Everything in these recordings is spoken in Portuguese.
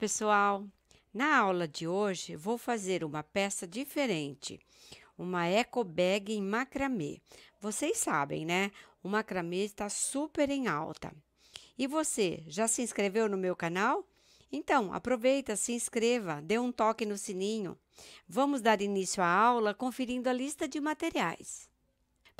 pessoal! Na aula de hoje vou fazer uma peça diferente, uma eco bag em macramê. Vocês sabem, né? O macramê está super em alta. E você, já se inscreveu no meu canal? Então, aproveita, se inscreva, dê um toque no sininho. Vamos dar início à aula conferindo a lista de materiais.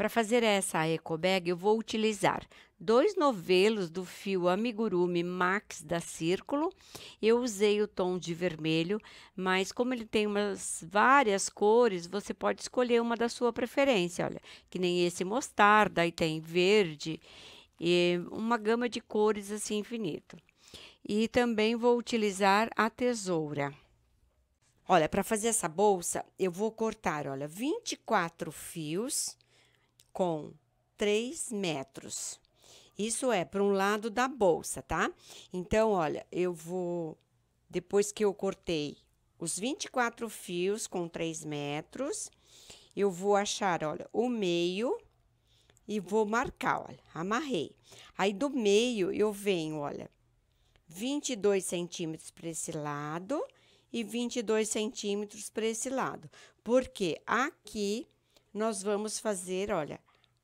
Para fazer essa bag, eu vou utilizar dois novelos do fio amigurumi Max da Círculo. Eu usei o tom de vermelho, mas como ele tem umas várias cores, você pode escolher uma da sua preferência. Olha, que nem esse mostarda, aí tem verde e uma gama de cores assim infinito. E também vou utilizar a tesoura. Olha, para fazer essa bolsa, eu vou cortar, olha, 24 fios com 3 metros. Isso é para um lado da bolsa, tá? Então, olha, eu vou. Depois que eu cortei os 24 fios com 3 metros, eu vou achar, olha, o meio e vou marcar, olha, amarrei. Aí do meio eu venho, olha, 22 centímetros para esse lado e 22 centímetros para esse lado, porque aqui nós vamos fazer, olha,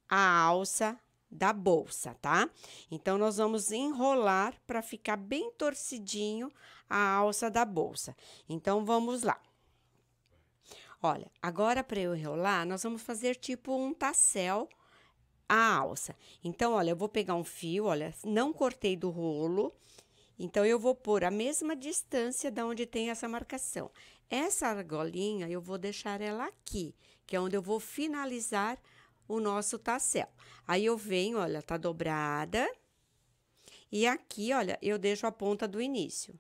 a alça da bolsa, tá? Então, nós vamos enrolar para ficar bem torcidinho a alça da bolsa. Então, vamos lá. Olha, agora para eu enrolar, nós vamos fazer tipo um tassel a alça. Então, olha, eu vou pegar um fio, olha, não cortei do rolo. Então, eu vou pôr a mesma distância da onde tem essa marcação. Essa argolinha, eu vou deixar ela aqui que é onde eu vou finalizar o nosso tassel. Aí eu venho, olha, tá dobrada. E aqui, olha, eu deixo a ponta do início.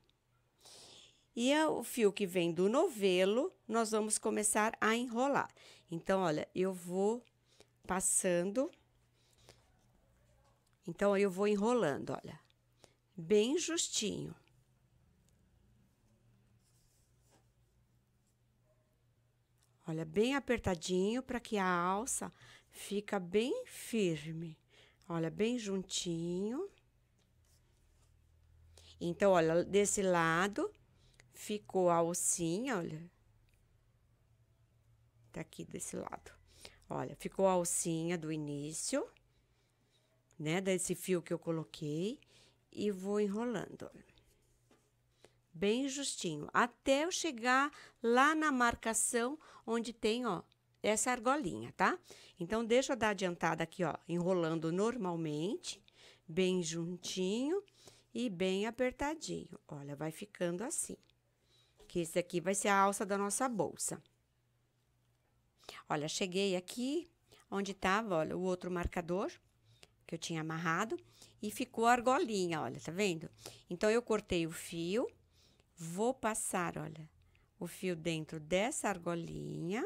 E é o fio que vem do novelo, nós vamos começar a enrolar. Então, olha, eu vou passando. Então, eu vou enrolando, olha. Bem justinho. Olha, bem apertadinho para que a alça fica bem firme. Olha, bem juntinho. Então, olha, desse lado ficou a alcinha, olha. Tá aqui desse lado. Olha, ficou a alcinha do início, né? Desse fio que eu coloquei. E vou enrolando, olha bem justinho, até eu chegar lá na marcação onde tem, ó, essa argolinha, tá? Então, deixa eu dar adiantada aqui, ó, enrolando normalmente, bem juntinho e bem apertadinho. Olha, vai ficando assim. Que esse aqui vai ser a alça da nossa bolsa. Olha, cheguei aqui onde tava, olha, o outro marcador que eu tinha amarrado e ficou a argolinha, olha, tá vendo? Então, eu cortei o fio Vou passar, olha, o fio dentro dessa argolinha.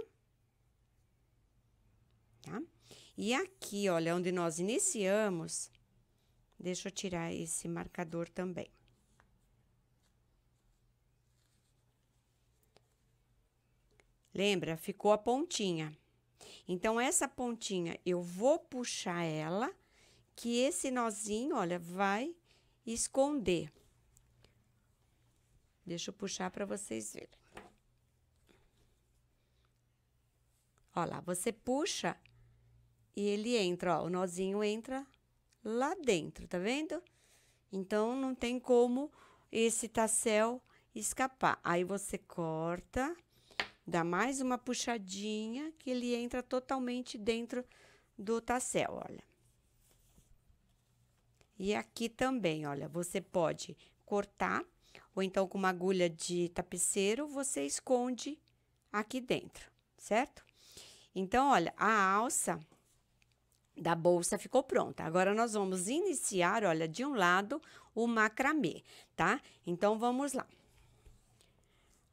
Tá? E aqui, olha, onde nós iniciamos, deixa eu tirar esse marcador também. Lembra? Ficou a pontinha. Então, essa pontinha, eu vou puxar ela, que esse nozinho, olha, vai esconder. Deixa eu puxar para vocês verem. Olha lá, você puxa e ele entra, ó, o nozinho entra lá dentro, tá vendo? Então, não tem como esse tassel escapar. Aí, você corta, dá mais uma puxadinha que ele entra totalmente dentro do tassel, olha. E aqui também, olha, você pode cortar ou então com uma agulha de tapeceiro, você esconde aqui dentro, certo? Então, olha, a alça da bolsa ficou pronta. Agora nós vamos iniciar, olha, de um lado o macramê, tá? Então vamos lá.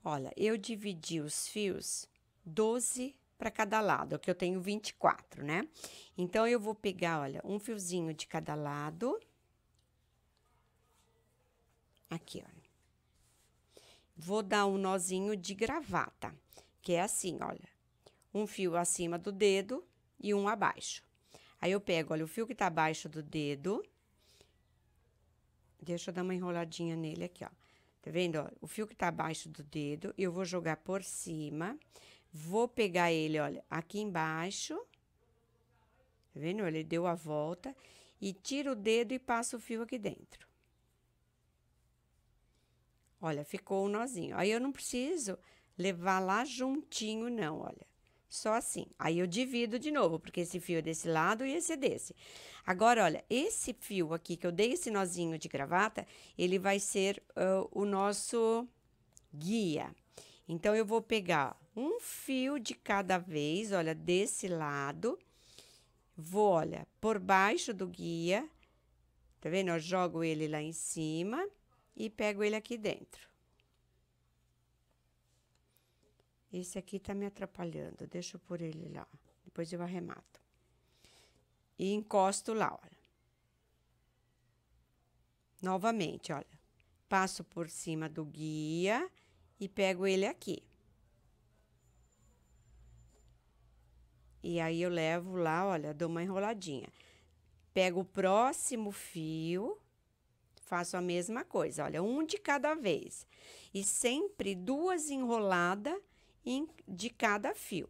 Olha, eu dividi os fios 12 para cada lado, que eu tenho 24, né? Então eu vou pegar, olha, um fiozinho de cada lado. Aqui, olha vou dar um nozinho de gravata, que é assim, olha, um fio acima do dedo e um abaixo. Aí eu pego, olha, o fio que tá abaixo do dedo, deixa eu dar uma enroladinha nele aqui, ó. Tá vendo, ó? O fio que tá abaixo do dedo, eu vou jogar por cima, vou pegar ele, olha, aqui embaixo, tá vendo? Ele deu a volta e tiro o dedo e passo o fio aqui dentro. Olha, ficou o nozinho. Aí eu não preciso levar lá juntinho, não, olha. Só assim. Aí eu divido de novo, porque esse fio é desse lado e esse é desse. Agora, olha, esse fio aqui que eu dei esse nozinho de gravata, ele vai ser uh, o nosso guia. Então, eu vou pegar um fio de cada vez, olha, desse lado. Vou, olha, por baixo do guia. Tá vendo? Eu jogo ele lá em cima e pego ele aqui dentro. Esse aqui tá me atrapalhando, deixa eu por ele lá, depois eu arremato. E encosto lá, olha. Novamente, olha. Passo por cima do guia e pego ele aqui. E aí eu levo lá, olha, dou uma enroladinha. Pego o próximo fio Faço a mesma coisa, olha, um de cada vez. E sempre duas enroladas de cada fio.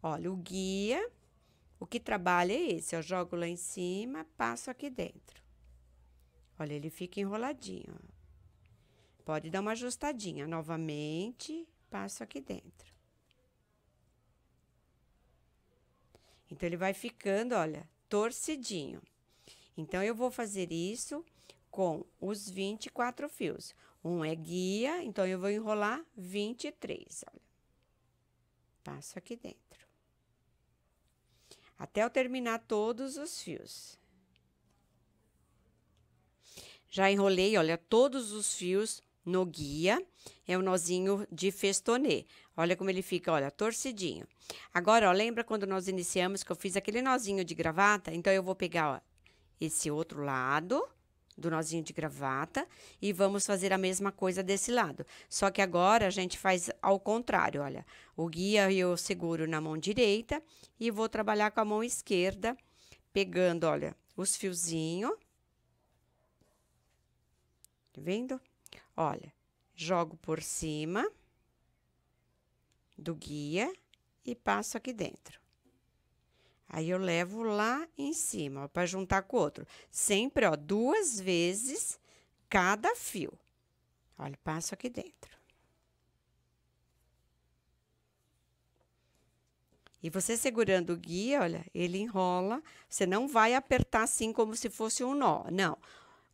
Olha, o guia, o que trabalha é esse. Eu jogo lá em cima, passo aqui dentro. Olha, ele fica enroladinho. Pode dar uma ajustadinha novamente, passo aqui dentro. Então, ele vai ficando, olha, torcidinho. Então, eu vou fazer isso com os 24 fios. Um é guia, então eu vou enrolar 23, olha. Passo aqui dentro. Até eu terminar todos os fios. Já enrolei, olha, todos os fios no guia. É o um nozinho de festonê. Olha como ele fica, olha, torcidinho. Agora, ó, lembra quando nós iniciamos que eu fiz aquele nozinho de gravata? Então, eu vou pegar, ó, esse outro lado do nozinho de gravata e vamos fazer a mesma coisa desse lado. Só que agora a gente faz ao contrário, olha. O guia eu seguro na mão direita e vou trabalhar com a mão esquerda, pegando, olha, os fiozinhos. Tá vendo? Olha, jogo por cima do guia e passo aqui dentro. Aí eu levo lá em cima, para juntar com o outro. Sempre, ó, duas vezes cada fio. Olha, passo aqui dentro. E você segurando o guia, olha, ele enrola. Você não vai apertar assim como se fosse um nó, não.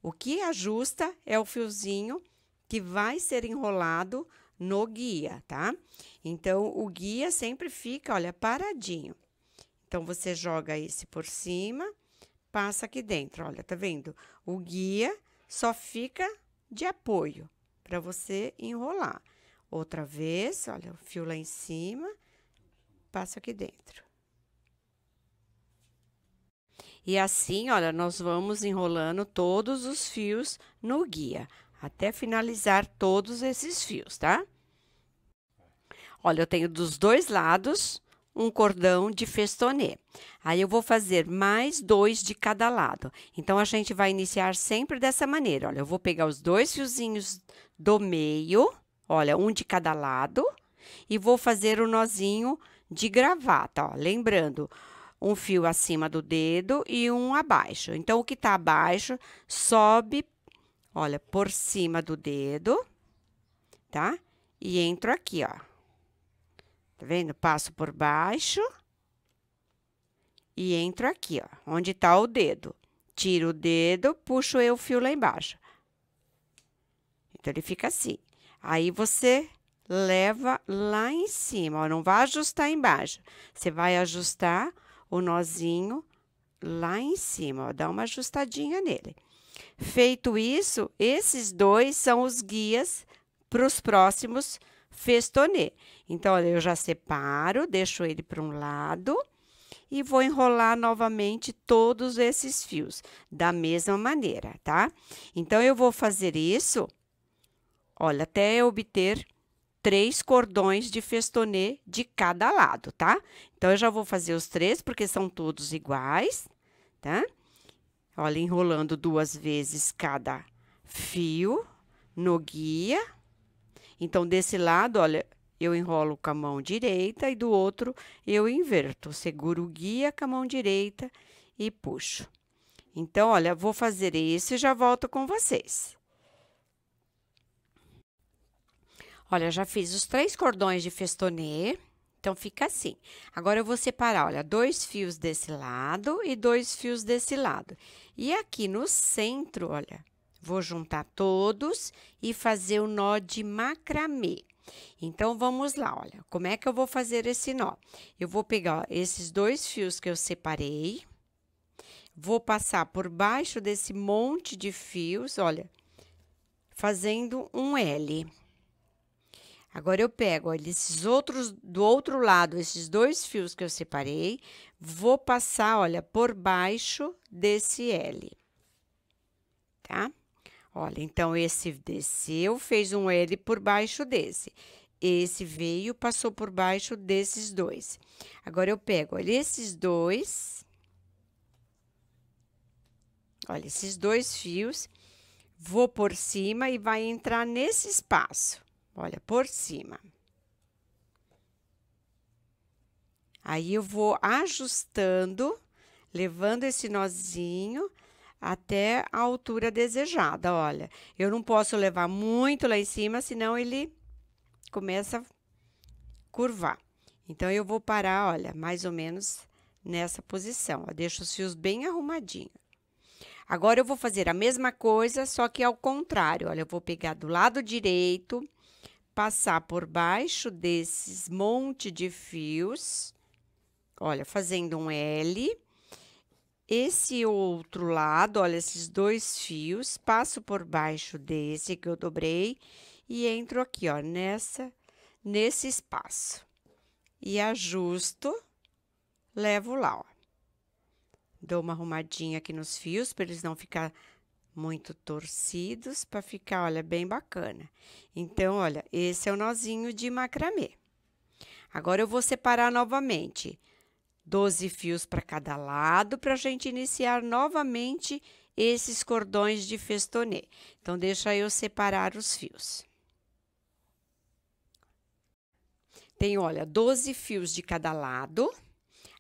O que ajusta é o fiozinho que vai ser enrolado no guia, tá? Então, o guia sempre fica, olha, paradinho. Então, você joga esse por cima, passa aqui dentro. Olha, tá vendo? O guia só fica de apoio para você enrolar. Outra vez, olha, o fio lá em cima, passa aqui dentro. E assim, olha, nós vamos enrolando todos os fios no guia, até finalizar todos esses fios, tá? Olha, eu tenho dos dois lados um cordão de festonê. Aí eu vou fazer mais dois de cada lado. Então, a gente vai iniciar sempre dessa maneira. Olha, eu vou pegar os dois fiozinhos do meio, olha, um de cada lado, e vou fazer o nozinho de gravata, ó. Lembrando, um fio acima do dedo e um abaixo. Então, o que tá abaixo sobe, olha, por cima do dedo, tá? E entro aqui, ó. Tá vendo? Passo por baixo e entro aqui, ó, onde tá o dedo. Tiro o dedo, puxo eu o fio lá embaixo. Então, ele fica assim. Aí, você leva lá em cima, ó, não vai ajustar embaixo. Você vai ajustar o nozinho lá em cima, ó, dá uma ajustadinha nele. Feito isso, esses dois são os guias para os próximos festonner. Então, olha, eu já separo, deixo ele para um lado e vou enrolar novamente todos esses fios da mesma maneira, tá? Então, eu vou fazer isso, olha, até obter três cordões de festonê de cada lado, tá? Então, eu já vou fazer os três, porque são todos iguais, tá? Olha, enrolando duas vezes cada fio no guia. Então, desse lado, olha, eu enrolo com a mão direita e do outro eu inverto. Seguro o guia com a mão direita e puxo. Então, olha, vou fazer isso e já volto com vocês. Olha, já fiz os três cordões de festonê, então fica assim. Agora, eu vou separar, olha, dois fios desse lado e dois fios desse lado. E aqui no centro, olha, Vou juntar todos e fazer o nó de macramê. Então, vamos lá, olha, como é que eu vou fazer esse nó? Eu vou pegar ó, esses dois fios que eu separei, vou passar por baixo desse monte de fios, olha, fazendo um L. Agora, eu pego, olha, esses outros, do outro lado, esses dois fios que eu separei, vou passar, olha, por baixo desse L, tá? Olha, então esse desceu, fez um L por baixo desse. Esse veio, passou por baixo desses dois. Agora eu pego, olha, esses dois. Olha, esses dois fios. Vou por cima e vai entrar nesse espaço. Olha, por cima. Aí eu vou ajustando, levando esse nozinho até a altura desejada. Olha, eu não posso levar muito lá em cima, senão ele começa a curvar. Então, eu vou parar, olha, mais ou menos nessa posição. Ó. Deixo os fios bem arrumadinho. Agora, eu vou fazer a mesma coisa, só que ao contrário. Olha, eu vou pegar do lado direito, passar por baixo desses monte de fios. Olha, fazendo um L esse outro lado, olha, esses dois fios, passo por baixo desse que eu dobrei e entro aqui, ó, nessa, nesse espaço. E ajusto, levo lá, ó. Dou uma arrumadinha aqui nos fios para eles não ficar muito torcidos, para ficar, olha, bem bacana. Então, olha, esse é o nozinho de macramê. Agora, eu vou separar novamente 12 fios para cada lado para a gente iniciar novamente esses cordões de festonê. Então, deixa eu separar os fios. Tem, olha, 12 fios de cada lado.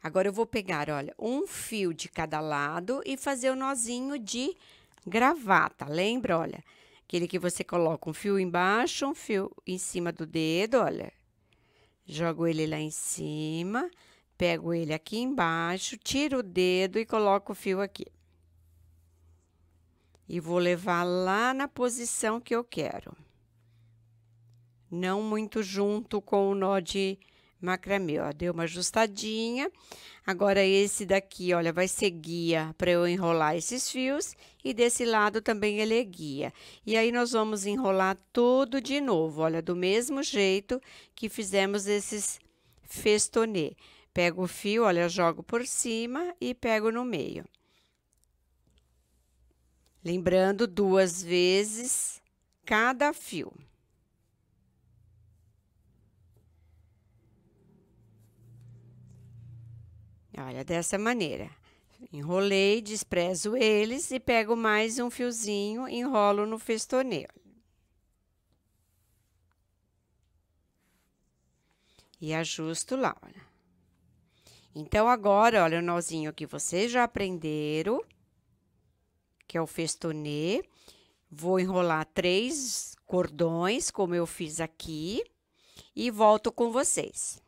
Agora, eu vou pegar, olha, um fio de cada lado e fazer o um nozinho de gravata. Lembra, olha, aquele que você coloca um fio embaixo, um fio em cima do dedo, olha. Jogo ele lá em cima Pego ele aqui embaixo, tiro o dedo e coloco o fio aqui. E vou levar lá na posição que eu quero. Não muito junto com o nó de macramê, ó. Deu uma ajustadinha. Agora, esse daqui, olha, vai ser guia para eu enrolar esses fios. E desse lado também ele é guia. E aí, nós vamos enrolar tudo de novo, olha, do mesmo jeito que fizemos esses festonê. Pego o fio, olha, jogo por cima e pego no meio. Lembrando duas vezes cada fio. Olha, dessa maneira. Enrolei, desprezo eles e pego mais um fiozinho, enrolo no festoneiro E ajusto lá, olha. Então, agora, olha o nozinho que vocês já aprenderam, que é o festonê. Vou enrolar três cordões, como eu fiz aqui, e volto com vocês.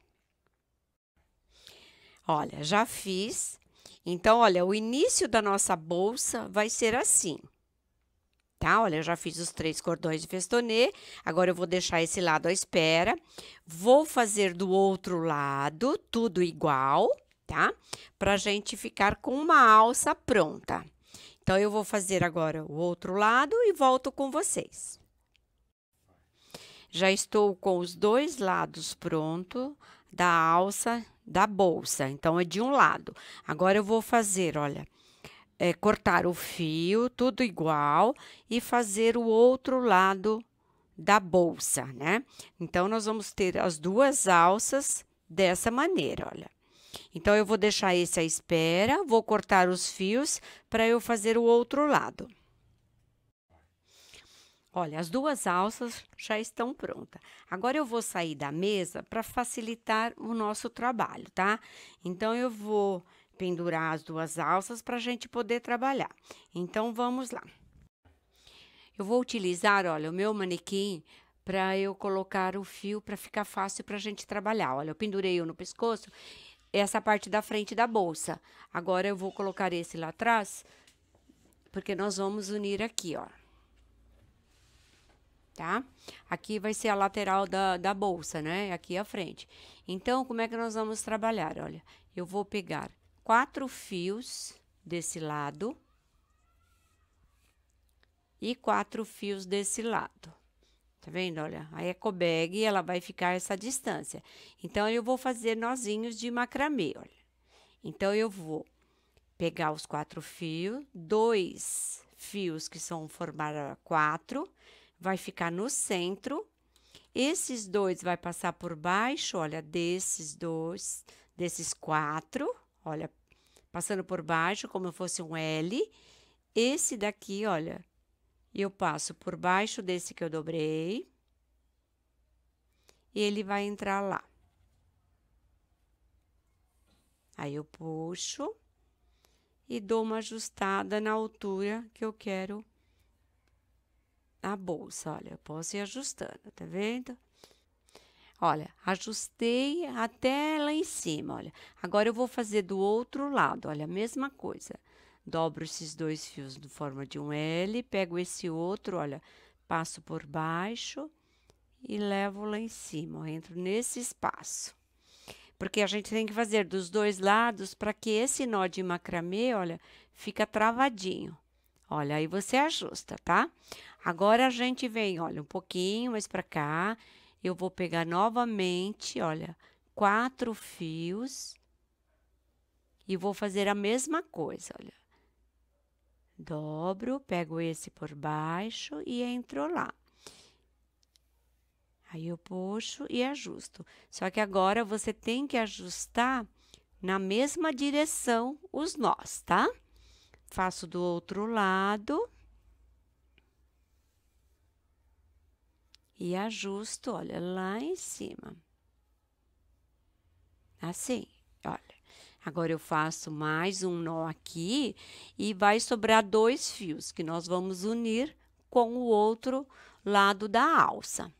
Olha, já fiz. Então, olha, o início da nossa bolsa vai ser assim tá? Olha, eu já fiz os três cordões de festonê, agora eu vou deixar esse lado à espera. Vou fazer do outro lado, tudo igual, tá? Pra gente ficar com uma alça pronta. Então, eu vou fazer agora o outro lado e volto com vocês. Já estou com os dois lados pronto da alça da bolsa. Então, é de um lado. Agora, eu vou fazer, olha é, cortar o fio, tudo igual, e fazer o outro lado da bolsa, né? Então, nós vamos ter as duas alças dessa maneira, olha. Então, eu vou deixar esse à espera, vou cortar os fios para eu fazer o outro lado. Olha, as duas alças já estão prontas. Agora eu vou sair da mesa para facilitar o nosso trabalho, tá? Então, eu vou pendurar as duas alças para a gente poder trabalhar. Então, vamos lá. Eu vou utilizar, olha, o meu manequim para eu colocar o fio para ficar fácil para a gente trabalhar. Olha, eu pendurei o no pescoço, essa parte da frente da bolsa. Agora, eu vou colocar esse lá atrás, porque nós vamos unir aqui, ó. Tá? Aqui vai ser a lateral da, da bolsa, né? Aqui a frente. Então, como é que nós vamos trabalhar? Olha, eu vou pegar quatro fios desse lado e quatro fios desse lado. Tá vendo? Olha, a eco bag, ela vai ficar essa distância. Então, eu vou fazer nozinhos de macramê, olha. Então, eu vou pegar os quatro fios, dois fios que são formar quatro, vai ficar no centro. Esses dois vai passar por baixo, olha, desses dois, desses quatro, Olha, passando por baixo, como fosse um L. Esse daqui, olha, eu passo por baixo desse que eu dobrei. E ele vai entrar lá. Aí eu puxo e dou uma ajustada na altura que eu quero a bolsa. Olha, eu posso ir ajustando, tá vendo? Olha, ajustei até lá em cima, olha. Agora eu vou fazer do outro lado, olha, a mesma coisa. Dobro esses dois fios de forma de um L, pego esse outro, olha, passo por baixo e levo lá em cima, ó, entro nesse espaço. Porque a gente tem que fazer dos dois lados para que esse nó de macramê, olha, fica travadinho. Olha, aí você ajusta, tá? Agora a gente vem, olha, um pouquinho mais para cá eu vou pegar novamente, olha, quatro fios e vou fazer a mesma coisa, olha. Dobro, pego esse por baixo e entro lá. Aí eu puxo e ajusto. Só que agora você tem que ajustar na mesma direção os nós, tá? Faço do outro lado. e ajusto, é olha, lá em cima. Assim, olha. Agora eu faço mais um nó aqui e vai sobrar dois fios que nós vamos unir com o outro lado da alça.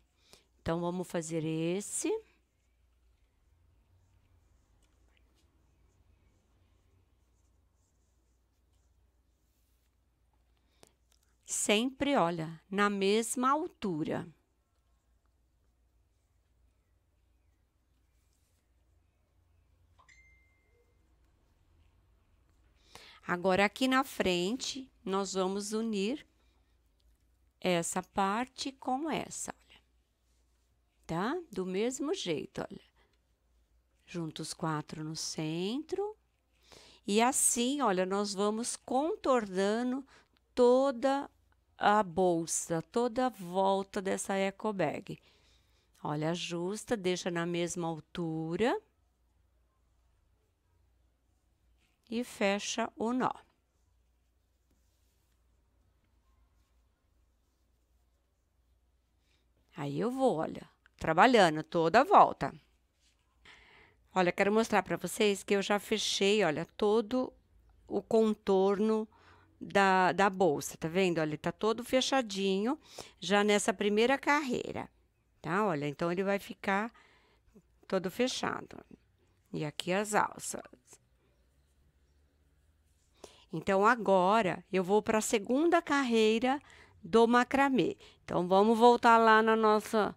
Então, vamos fazer esse. Sempre, olha, na mesma altura. Agora, aqui na frente, nós vamos unir essa parte com essa, olha. Tá? Do mesmo jeito, olha. Juntos quatro no centro. E assim, olha, nós vamos contornando toda a bolsa, toda a volta dessa eco bag. Olha, ajusta, deixa na mesma altura. e fecha o nó. Aí eu vou, olha, trabalhando toda a volta. Olha, quero mostrar para vocês que eu já fechei, olha, todo o contorno da, da bolsa, tá vendo? Olha, tá todo fechadinho já nessa primeira carreira, tá? Olha, então ele vai ficar todo fechado. E aqui as alças. Então agora eu vou para a segunda carreira do macramê. Então vamos voltar lá na nossa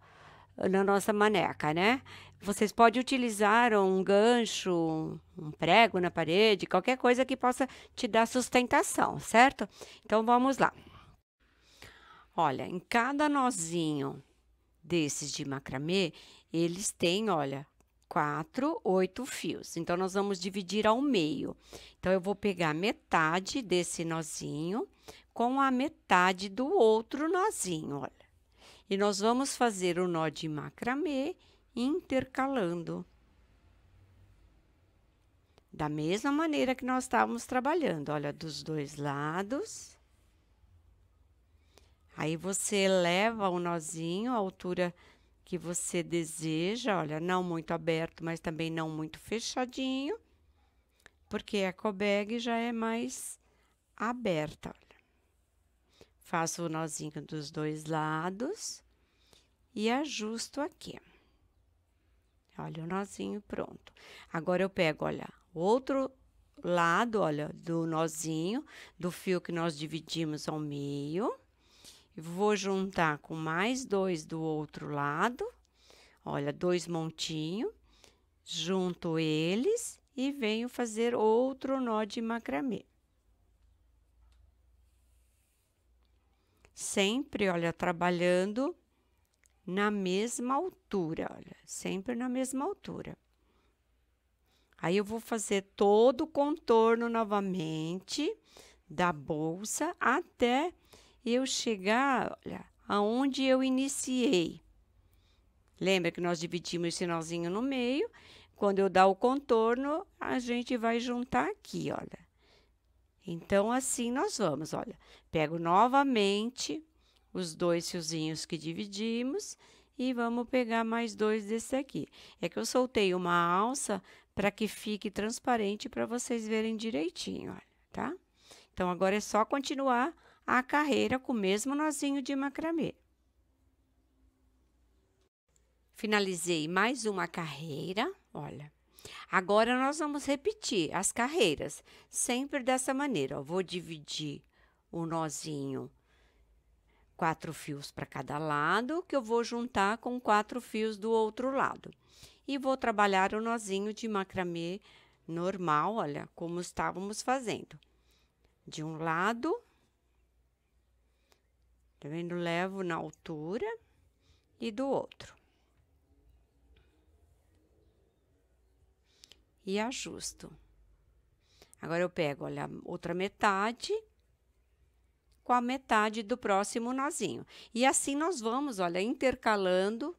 na nossa maneca, né? Vocês podem utilizar um gancho, um prego na parede, qualquer coisa que possa te dar sustentação, certo? Então vamos lá. Olha, em cada nozinho desses de macramê, eles têm, olha, quatro, oito fios. Então, nós vamos dividir ao meio. Então, eu vou pegar metade desse nozinho com a metade do outro nozinho, olha. E nós vamos fazer o nó de macramê intercalando. Da mesma maneira que nós estávamos trabalhando, olha, dos dois lados. Aí, você leva o nozinho à altura que você deseja, olha, não muito aberto, mas também não muito fechadinho, porque a cobag já é mais aberta, olha. Faço o nozinho dos dois lados e ajusto aqui. Olha o nozinho pronto. Agora eu pego, olha, outro lado, olha, do nozinho, do fio que nós dividimos ao meio vou juntar com mais dois do outro lado. Olha, dois montinho, junto eles e venho fazer outro nó de macramê. Sempre, olha, trabalhando na mesma altura, olha, sempre na mesma altura. Aí eu vou fazer todo o contorno novamente da bolsa até eu chegar olha, aonde eu iniciei. Lembra que nós dividimos o sinalzinho no meio. Quando eu dar o contorno, a gente vai juntar aqui, olha. Então, assim nós vamos, olha. Pego novamente os dois fiozinhos que dividimos e vamos pegar mais dois desse aqui. É que eu soltei uma alça para que fique transparente para vocês verem direitinho, olha, tá? Então, agora é só continuar a carreira com o mesmo nozinho de macramê. Finalizei mais uma carreira, olha. Agora nós vamos repetir as carreiras, sempre dessa maneira. Ó. Vou dividir o nozinho quatro fios para cada lado, que eu vou juntar com quatro fios do outro lado. E vou trabalhar o nozinho de macramê normal, olha, como estávamos fazendo. De um lado, Tá vendo? Levo na altura e do outro. E ajusto. Agora eu pego, olha, outra metade com a metade do próximo nozinho. E assim nós vamos, olha, intercalando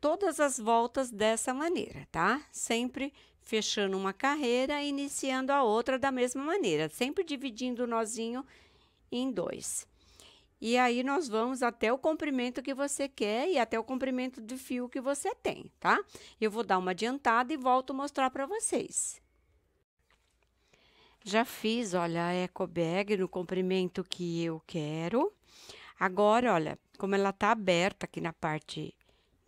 todas as voltas dessa maneira, tá? Sempre fechando uma carreira e iniciando a outra da mesma maneira, sempre dividindo o nozinho em dois. E aí nós vamos até o comprimento que você quer e até o comprimento de fio que você tem, tá? Eu vou dar uma adiantada e volto mostrar para vocês. Já fiz, olha, a eco bag no comprimento que eu quero. Agora, olha, como ela tá aberta aqui na parte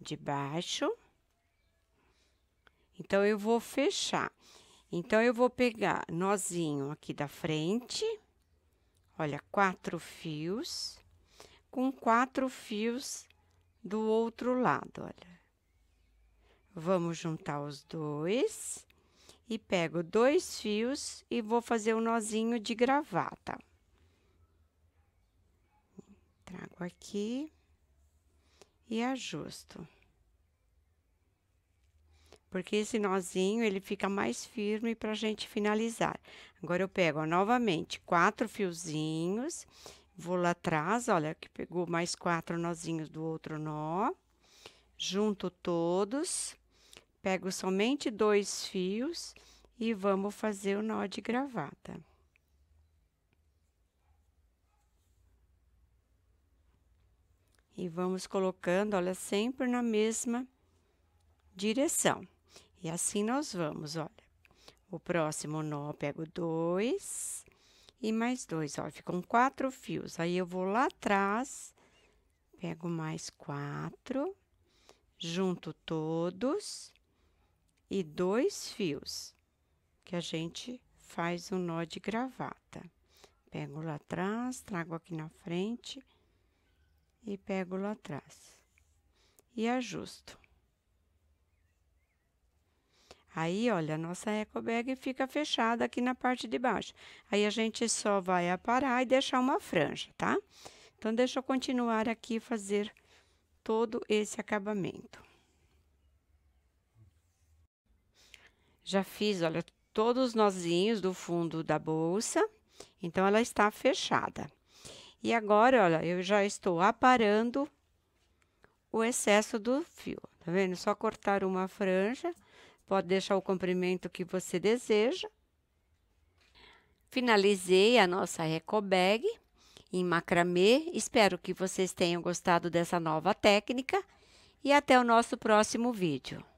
de baixo. Então, eu vou fechar. Então, eu vou pegar nozinho aqui da frente Olha, quatro fios, com quatro fios do outro lado, olha. Vamos juntar os dois e pego dois fios e vou fazer um nozinho de gravata. Trago aqui e ajusto porque esse nozinho ele fica mais firme para a gente finalizar. Agora eu pego ó, novamente quatro fiozinhos, vou lá atrás, olha que pegou mais quatro nozinhos do outro nó, junto todos, pego somente dois fios e vamos fazer o nó de gravata. E vamos colocando, olha, sempre na mesma direção. E assim nós vamos, olha. O próximo nó, pego dois e mais dois, ó. Ficam quatro fios. Aí eu vou lá atrás, pego mais quatro, junto todos e dois fios que a gente faz um nó de gravata. Pego lá atrás, trago aqui na frente e pego lá atrás. E ajusto. Aí, olha, a nossa eco bag fica fechada aqui na parte de baixo. Aí, a gente só vai aparar e deixar uma franja, tá? Então, deixa eu continuar aqui fazer todo esse acabamento. Já fiz, olha, todos os nozinhos do fundo da bolsa. Então, ela está fechada. E agora, olha, eu já estou aparando o excesso do fio, tá vendo? Só cortar uma franja Pode deixar o comprimento que você deseja. Finalizei a nossa eco bag em macramê. Espero que vocês tenham gostado dessa nova técnica e até o nosso próximo vídeo.